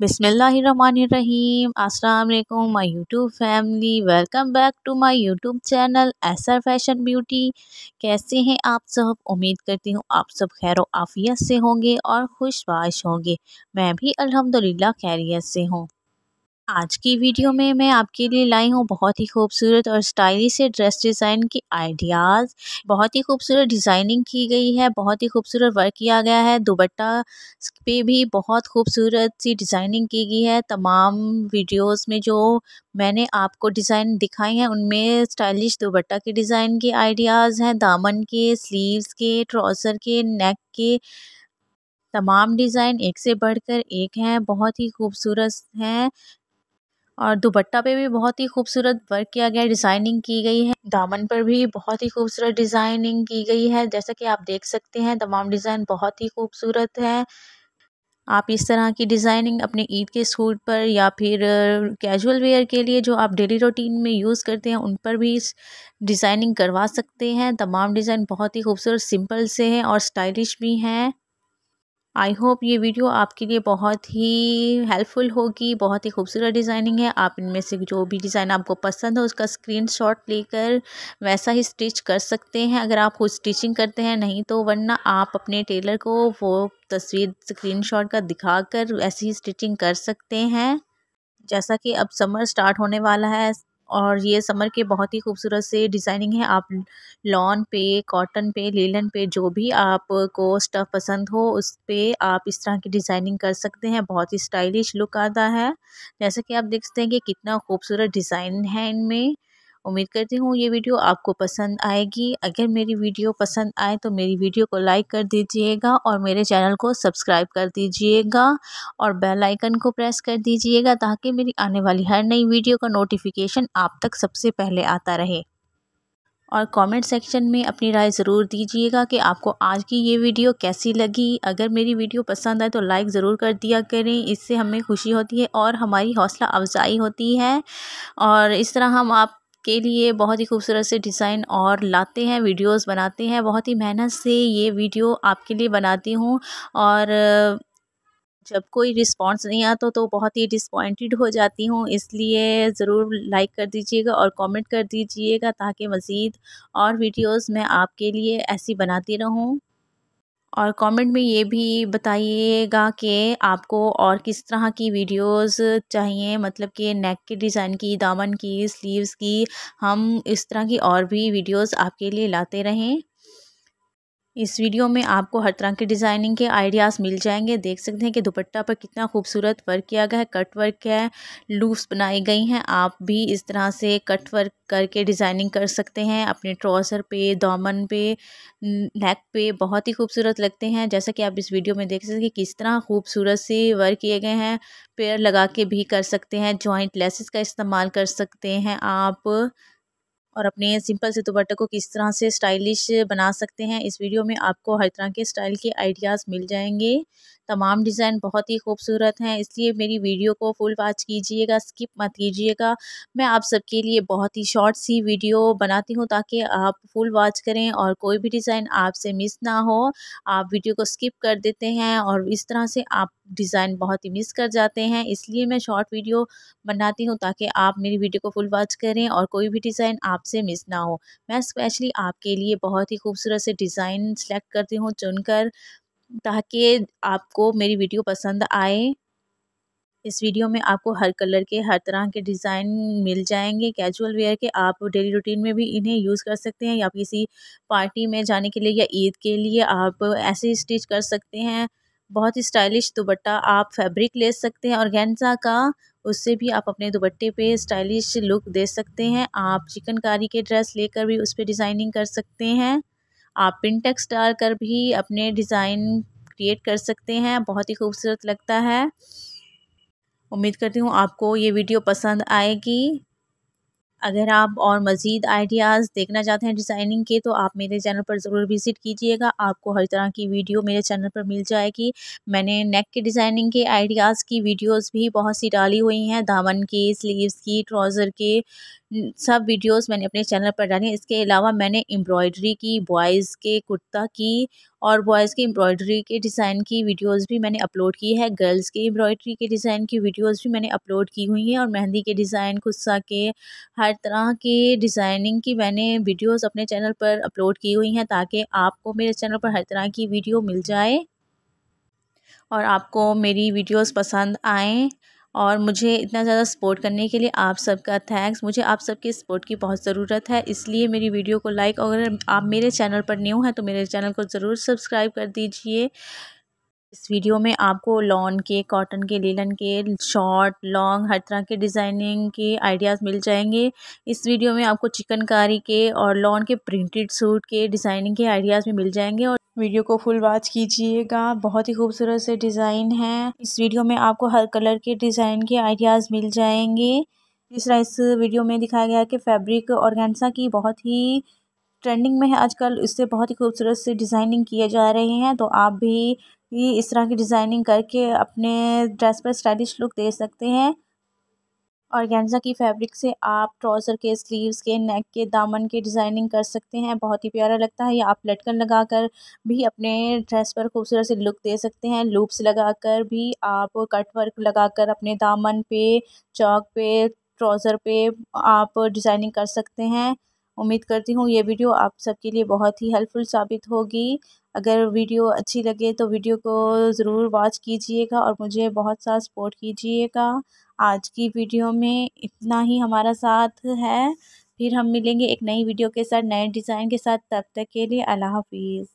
बिसमीम अस्सलाम my YouTube family welcome back to my YouTube channel एसर फैशन ब्यूटी कैसे हैं आप सब उम्मीद करती हूँ आप सब खैर आफियत से होंगे और खुशबाश होंगे मैं भी अल्हम्दुलिल्लाह खैरियत से हूँ आज की वीडियो में मैं आपके लिए लाई हूँ बहुत ही खूबसूरत और स्टाइलिश से ड्रेस डिज़ाइन की आइडियाज़ बहुत ही खूबसूरत डिज़ाइनिंग की गई है बहुत ही खूबसूरत वर्क किया गया है दुबट्टा पे भी बहुत खूबसूरत सी डिज़ाइनिंग की गई है तमाम वीडियोस में जो मैंने आपको डिज़ाइन दिखाई हैं उनमें स्टाइलिश दुबट्टा के डिज़ाइन के आइडियाज़ हैं दामन के स्लीवस के ट्राउज़र के नेक के तमाम डिज़ाइन एक से बढ़कर एक हैं बहुत ही खूबसूरत हैं और दुपट्टा पे भी बहुत ही खूबसूरत वर्क किया गया है डिजाइनिंग की गई है दामन पर भी बहुत ही खूबसूरत डिजाइनिंग की गई है जैसा कि आप देख सकते हैं तमाम डिजाइन बहुत ही खूबसूरत है आप इस तरह की डिज़ाइनिंग अपने ईद के सूट पर या फिर कैजुअल वेयर के लिए जो आप डेली रूटीन में यूज़ करते हैं उन पर भी डिज़ाइनिंग करवा सकते हैं तमाम डिज़ाइन बहुत ही खूबसूरत सिंपल से हैं और स्टाइलिश भी हैं आई होप ये वीडियो आपके लिए बहुत ही हेल्पफुल होगी बहुत ही खूबसूरत डिज़ाइनिंग है आप इनमें से जो भी डिज़ाइन आपको पसंद हो उसका स्क्रीनशॉट लेकर वैसा ही स्टिच कर सकते हैं अगर आप खुद स्टिचिंग करते हैं नहीं तो वरना आप अपने टेलर को वो तस्वीर स्क्रीनशॉट का दिखाकर वैसे ही स्टिचिंग कर सकते हैं जैसा कि अब समर स्टार्ट होने वाला है और ये समर के बहुत ही खूबसूरत से डिज़ाइनिंग है आप लॉन पे कॉटन पे लेलन पे जो भी आपको स्टफ़ पसंद हो उस पर आप इस तरह की डिज़ाइनिंग कर सकते हैं बहुत ही स्टाइलिश लुक आता है जैसा कि आप देख सकते हैं कि कितना खूबसूरत डिज़ाइन है इनमें उम्मीद करती हूँ ये वीडियो आपको पसंद आएगी अगर मेरी वीडियो पसंद आए तो मेरी वीडियो को लाइक कर दीजिएगा और मेरे चैनल को सब्सक्राइब कर दीजिएगा और बेल आइकन को प्रेस कर दीजिएगा ताकि मेरी आने वाली हर नई वीडियो का नोटिफिकेशन आप तक सबसे पहले आता रहे और कमेंट सेक्शन में अपनी राय ज़रूर दीजिएगा कि आपको आज की ये वीडियो कैसी लगी अगर मेरी वीडियो पसंद आए तो लाइक ज़रूर कर दिया करें इससे हमें खुशी होती है और हमारी हौसला अफजाई होती है और इस तरह हम आप के लिए बहुत ही खूबसूरत से डिज़ाइन और लाते हैं वीडियोस बनाते हैं बहुत ही मेहनत से ये वीडियो आपके लिए बनाती हूँ और जब कोई रिस्पांस नहीं आता तो, तो बहुत ही डिसपॉइंटेड हो जाती हूँ इसलिए ज़रूर लाइक कर दीजिएगा और कमेंट कर दीजिएगा ताकि मज़ीद और वीडियोस मैं आपके लिए ऐसी बनाती रहूँ और कमेंट में ये भी बताइएगा कि आपको और किस तरह की वीडियोस चाहिए मतलब कि नेक के डिज़ाइन की दामन की स्लीव्स की हम इस तरह की और भी वीडियोस आपके लिए लाते रहें इस वीडियो में आपको हर तरह के डिज़ाइनिंग के आइडियाज़ मिल जाएंगे देख सकते हैं कि दुपट्टा पर कितना खूबसूरत वर्क किया गया है कट वर्क है लूप्स बनाई गई हैं आप भी इस तरह से कट वर्क करके डिज़ाइनिंग कर सकते हैं अपने ट्राउज़र पे दामन पे नेक पे बहुत ही खूबसूरत लगते हैं जैसा कि आप इस वीडियो में देख सकते हैं किस तरह खूबसूरत से वर्क किए गए हैं पेयर लगा के भी कर सकते हैं जॉइंट लेसेस का इस्तेमाल कर सकते हैं आप और अपने सिंपल से दुपट्टे को किस तरह से स्टाइलिश बना सकते हैं इस वीडियो में आपको हर तरह के स्टाइल के आइडियाज़ मिल जाएंगे तमाम डिज़ाइन बहुत ही खूबसूरत हैं इसलिए मेरी वीडियो को फुल वॉच कीजिएगा स्किप मत कीजिएगा मैं आप सबके लिए बहुत ही शॉर्ट सी वीडियो बनाती हूँ ताकि आप फुल वॉच करें और कोई भी डिज़ाइन आपसे मिस ना हो आप वीडियो को स्किप कर देते हैं और इस तरह से आप डिज़ाइन बहुत ही मिस कर जाते हैं इसलिए मैं शॉर्ट वीडियो बनाती हूँ ताकि आप मेरी वीडियो को फुल वॉच करें और कोई भी डिज़ाइन आपसे मिस ना हो मैं स्पेशली आपके लिए बहुत ही खूबसूरत से डिज़ाइन सेलेक्ट करती हूँ चुनकर ताकि आपको मेरी वीडियो पसंद आए इस वीडियो में आपको हर कलर के हर तरह के डिज़ाइन मिल जाएंगे कैजुअल वेयर के आप डेली रूटीन में भी इन्हें यूज़ कर सकते हैं या किसी पार्टी में जाने के लिए या ईद के लिए आप ऐसे स्टिच कर सकते हैं बहुत ही स्टाइलिश दुपट्टा आप फैब्रिक ले सकते हैं और गेंजा का उससे भी आप अपने दुपट्टे पे स्टाइलिश लुक दे सकते हैं आप चिकनकारी के ड्रेस लेकर भी उस पर डिज़ाइनिंग कर सकते हैं आप पिनटेक्स डालकर भी अपने डिज़ाइन क्रिएट कर सकते हैं बहुत ही खूबसूरत लगता है उम्मीद करती हूँ आपको ये वीडियो पसंद आएगी अगर आप और मज़ीद आइडियाज़ देखना चाहते हैं डिज़ाइनिंग के तो आप मेरे चैनल पर ज़रूर विज़िट कीजिएगा आपको हर तरह की वीडियो मेरे चैनल पर मिल जाएगी मैंने नेक के डिज़ाइनिंग के आइडियाज़ की वीडियोज़ भी बहुत सी डाली हुई हैं दामन की स्लीव्स की ट्राउज़र के सब वीडियोस मैंने अपने चैनल पर डाली इसके अलावा मैंने एम्ब्रॉयडरी की बॉयज़ के कुर्ता की और बॉयज़ के एम्ब्रॉयडरी के डिज़ाइन की वीडियोस भी मैंने अपलोड की है गर्ल्स के एम्ब्रॉयडरी के डिज़ाइन की वीडियोस भी मैंने अपलोड की हुई हैं और मेहंदी के डिज़ाइन गुस्सा के हर तरह के डिज़ाइनिंग की मैंने वीडियोस अपने चैनल पर अपलोड की हुई हैं ताकि आपको मेरे चैनल पर हर तरह की वीडियो मिल जाए और आपको मेरी वीडियोज़ पसंद आएँ और मुझे इतना ज़्यादा सपोर्ट करने के लिए आप सबका थैंक्स मुझे आप सबके सपोर्ट की बहुत ज़रूरत है इसलिए मेरी वीडियो को लाइक और अगर आप मेरे चैनल पर न्यू हैं तो मेरे चैनल को ज़रूर सब्सक्राइब कर दीजिए इस वीडियो में आपको लॉन के कॉटन के लीलन के शॉर्ट लॉन्ग हर तरह के डिज़ाइनिंग के आइडियाज़ मिल जाएंगे इस वीडियो में आपको चिकनकारी के और लॉन के प्रिंटेड सूट के डिज़ाइनिंग के आइडियाज़ भी मिल जाएंगे और वीडियो को फुल वॉच कीजिएगा बहुत ही खूबसूरत से डिज़ाइन है इस वीडियो में आपको हर कलर के डिज़ाइन के आइडियाज़ मिल जाएंगे तीसरा इस वीडियो में दिखाया गया है कि फैब्रिक और की बहुत ही ट्रेंडिंग में है आजकल इससे बहुत ही खूबसूरत से डिज़ाइनिंग किए जा रहे हैं तो आप भी इस तरह की डिज़ाइनिंग करके अपने ड्रेस पर स्टाइलिश लुक दे सकते हैं और गेंजा की फैब्रिक से आप ट्राउज़र के स्लीव्स के नेक के दामन के डिज़ाइनिंग कर सकते हैं बहुत ही प्यारा लगता है या आप लटकन लगाकर भी अपने ड्रेस पर खूबसूरत से लुक दे सकते हैं लूप्स लगाकर भी आप कट वर्क लगाकर अपने दामन पे चौक पे ट्राउज़र पे आप डिज़ाइनिंग कर सकते हैं उम्मीद करती हूँ ये वीडियो आप सबके लिए बहुत ही हेल्पफुल साबित होगी अगर वीडियो अच्छी लगे तो वीडियो को ज़रूर वॉच कीजिएगा और मुझे बहुत सा सपोर्ट कीजिएगा आज की वीडियो में इतना ही हमारा साथ है फिर हम मिलेंगे एक नई वीडियो के साथ नए डिज़ाइन के साथ तब तक के लिए अल्लाह हाफिज़